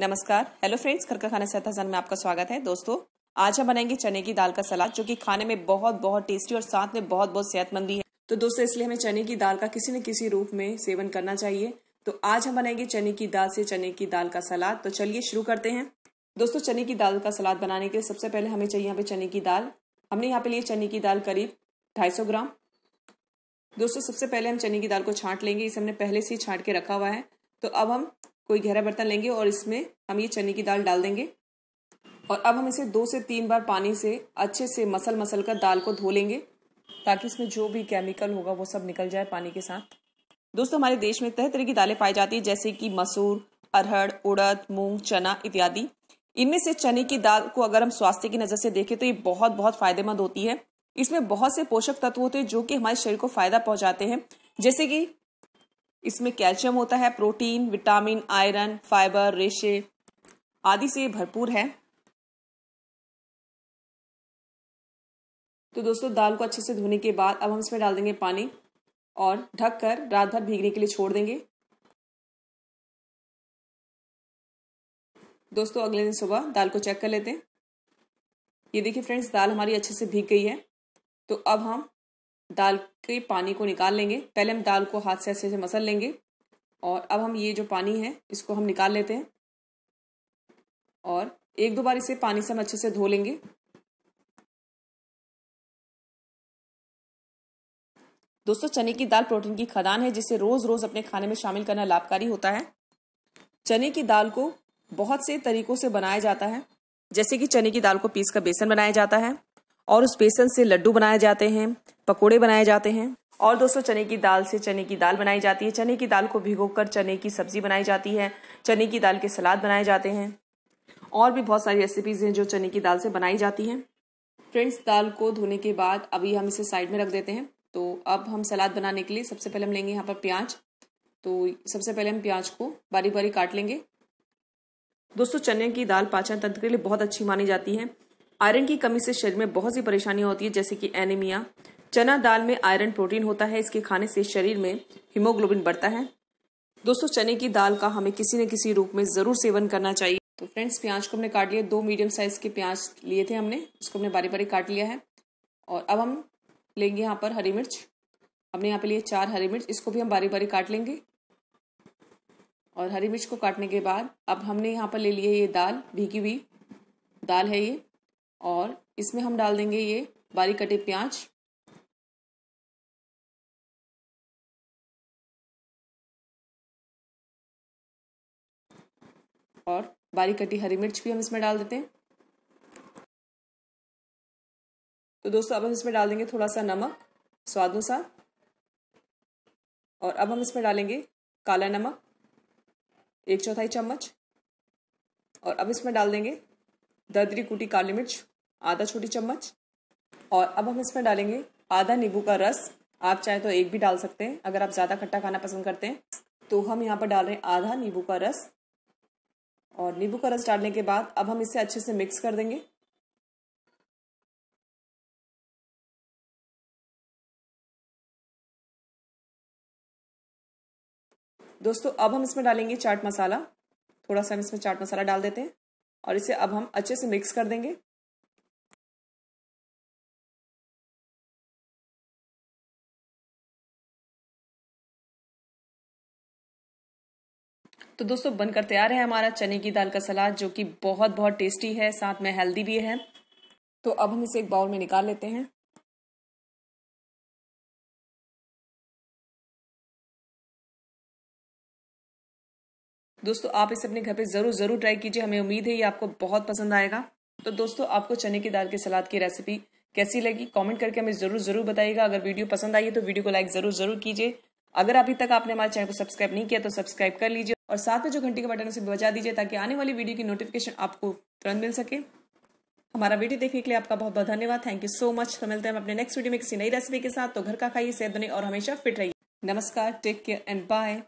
नमस्कार hello friends घर का खाना सेहत हजन में आपका स्वागत है दोस्तों आज हम बनाएंगे चने की दाल का सलाद जो कि खाने में बहुत बहुत टेस्टी और साथ में बहुत बहुत सेहतमंद भी है तो दोस्तों इसलिए हमें चने की दाल का किसी न किसी रूप में सेवन करना चाहिए तो आज हम बनाएंगे चने की दाल से चने की दाल का सलाद तो चलिए शुरू करते हैं दोस्तों चने की दाल का सलाद बनाने के लिए सबसे पहले हमें चाहिए यहाँ पे चने की दाल हमने यहाँ पे लिए चने की दाल करीब ढाई ग्राम दोस्तों सबसे पहले हम चने की दाल को छांट लेंगे इसे हमने पहले से ही छांट के रखा हुआ है तो अब हम कोई गहरा बर्तन लेंगे और इसमें हम ये चने की दाल डाल देंगे और अब हम इसे दो से तीन बार पानी से अच्छे से मसल मसल कर दाल को धो लेंगे ताकि इसमें जो भी केमिकल होगा वो सब निकल जाए पानी के साथ दोस्तों हमारे देश में तरह तरह की दालें पाई जाती है जैसे कि मसूर अरहड़ उड़द मूंग चना इत्यादि इनमें से चने की दाल को अगर हम स्वास्थ्य की नज़र से देखें तो ये बहुत बहुत फायदेमंद होती है इसमें बहुत से पोषक तत्व होते हैं जो कि हमारे शरीर को फायदा पहुंचाते हैं जैसे कि इसमें कैल्शियम होता है प्रोटीन विटामिन आयरन फाइबर रेशे आदि से भरपूर है तो दोस्तों दाल को अच्छे से धोने के बाद अब हम इसमें डाल देंगे पानी और ढक कर रात भर भीगने के लिए छोड़ देंगे दोस्तों अगले दिन सुबह दाल को चेक कर लेते हैं ये देखिए फ्रेंड्स दाल हमारी अच्छे से भीग गई है तो अब हम दाल के पानी को निकाल लेंगे पहले हम दाल को हाथ से अच्छे से मसल लेंगे और अब हम ये जो पानी है इसको हम निकाल लेते हैं और एक दो बार इसे पानी से हम अच्छे से धो लेंगे दोस्तों चने की दाल प्रोटीन की खदान है जिसे रोज रोज अपने खाने में शामिल करना लाभकारी होता है चने की दाल को बहुत से तरीकों से बनाया जाता है जैसे कि चने की दाल को पीस कर बेसन बनाया जाता है और उस बेसन से लड्डू बनाए जाते हैं पकोड़े बनाए जाते हैं और दोस्तों चने की दाल से चने की दाल बनाई जाती है चने की दाल को भिगोकर चने की सब्जी बनाई जाती है चने की दाल के सलाद बनाए जाते हैं और भी बहुत सारी रेसिपीज़ हैं जो चने की दाल से बनाई जाती हैं फ्रेंड्स दाल को धोने के बाद अभी हम इसे साइड में रख देते हैं तो अब हम सलाद बनाने के लिए सबसे पहले हम लेंगे यहाँ पर प्याज तो सबसे पहले हम प्याज को बारी बारी काट लेंगे दोस्तों चने की दाल पाचन तंत्र के लिए बहुत अच्छी मानी जाती है आयरन की कमी से शरीर में बहुत सी परेशानी होती है जैसे कि एनीमिया चना दाल में आयरन प्रोटीन होता है इसके खाने से शरीर में हीमोग्लोबिन बढ़ता है दोस्तों चने की दाल का हमें किसी न किसी रूप में ज़रूर सेवन करना चाहिए तो फ्रेंड्स प्याज को हमने काट लिया दो मीडियम साइज़ के प्याज लिए थे हमने उसको हमने बारी बारी काट लिया है और अब हम लेंगे यहाँ पर हरी मिर्च हमने यहाँ पे लिए चार हरी मिर्च इसको भी हम बारी बारी काट लेंगे और हरी मिर्च को काटने के बाद अब हमने यहाँ पर ले लिया ये दाल भीगी हुई दाल है ये और इसमें हम डाल देंगे ये बारीक कटे प्याज और बारीक कटी हरी मिर्च भी हम इसमें डाल देते हैं तो दोस्तों अब हम इसमें डाल देंगे थोड़ा सा नमक स्वाद अनुसार और अब हम इसमें डालेंगे काला नमक एक चौथाई चम्मच और अब इसमें डाल देंगे दर्दरी कुटी काली मिर्च आधा छोटी चम्मच और अब हम इसमें डालेंगे आधा नींबू का रस आप चाहे तो एक भी डाल सकते हैं अगर आप ज़्यादा खट्टा खाना पसंद करते हैं तो हम यहाँ पर डाल रहे हैं आधा नींबू का रस और नींबू का रस डालने के बाद अब हम इसे अच्छे से मिक्स कर देंगे दोस्तों अब हम इसमें डालेंगे चाट मसाला थोड़ा सा हम इसमें चाट मसाला डाल देते हैं और इसे अब हम अच्छे से मिक्स कर देंगे तो दोस्तों बनकर तैयार है हमारा चने की दाल का सलाद जो कि बहुत बहुत टेस्टी है साथ में हेल्दी भी है तो अब हम इसे एक बाउल में निकाल लेते हैं दोस्तों आप इसे अपने घर पे ज़रूर ज़रूर ट्राई कीजिए हमें उम्मीद है ये आपको बहुत पसंद आएगा तो दोस्तों आपको चने की दाल के सलाद की रेसिपी कैसी लगी कमेंट करके हमें ज़रूर ज़रूर बताइएगा अगर वीडियो पसंद आई है तो वीडियो को लाइक ज़रूर ज़रूर कीजिए अगर अभी तक आपने हमारे चैनल को सब्सक्राइब नहीं किया तो सब्सक्राइब कर लीजिए और साथ में जो घंटी के बटन उसे बचा दीजिए ताकि आने वाली वीडियो की नोटिफिकेशन आपको तुरंत मिल सके हमारा वीडियो देखने के लिए आपका बहुत बहुत धन्यवाद थैंक यू सो मच तो मिलते हैं अपने नेक्स्ट वीडियो में किसी नई रेसिपी के साथ तो घर का खाइए सेहत बने और हमेशा फिट रहिए नमस्कार टेक केयर एंड बाय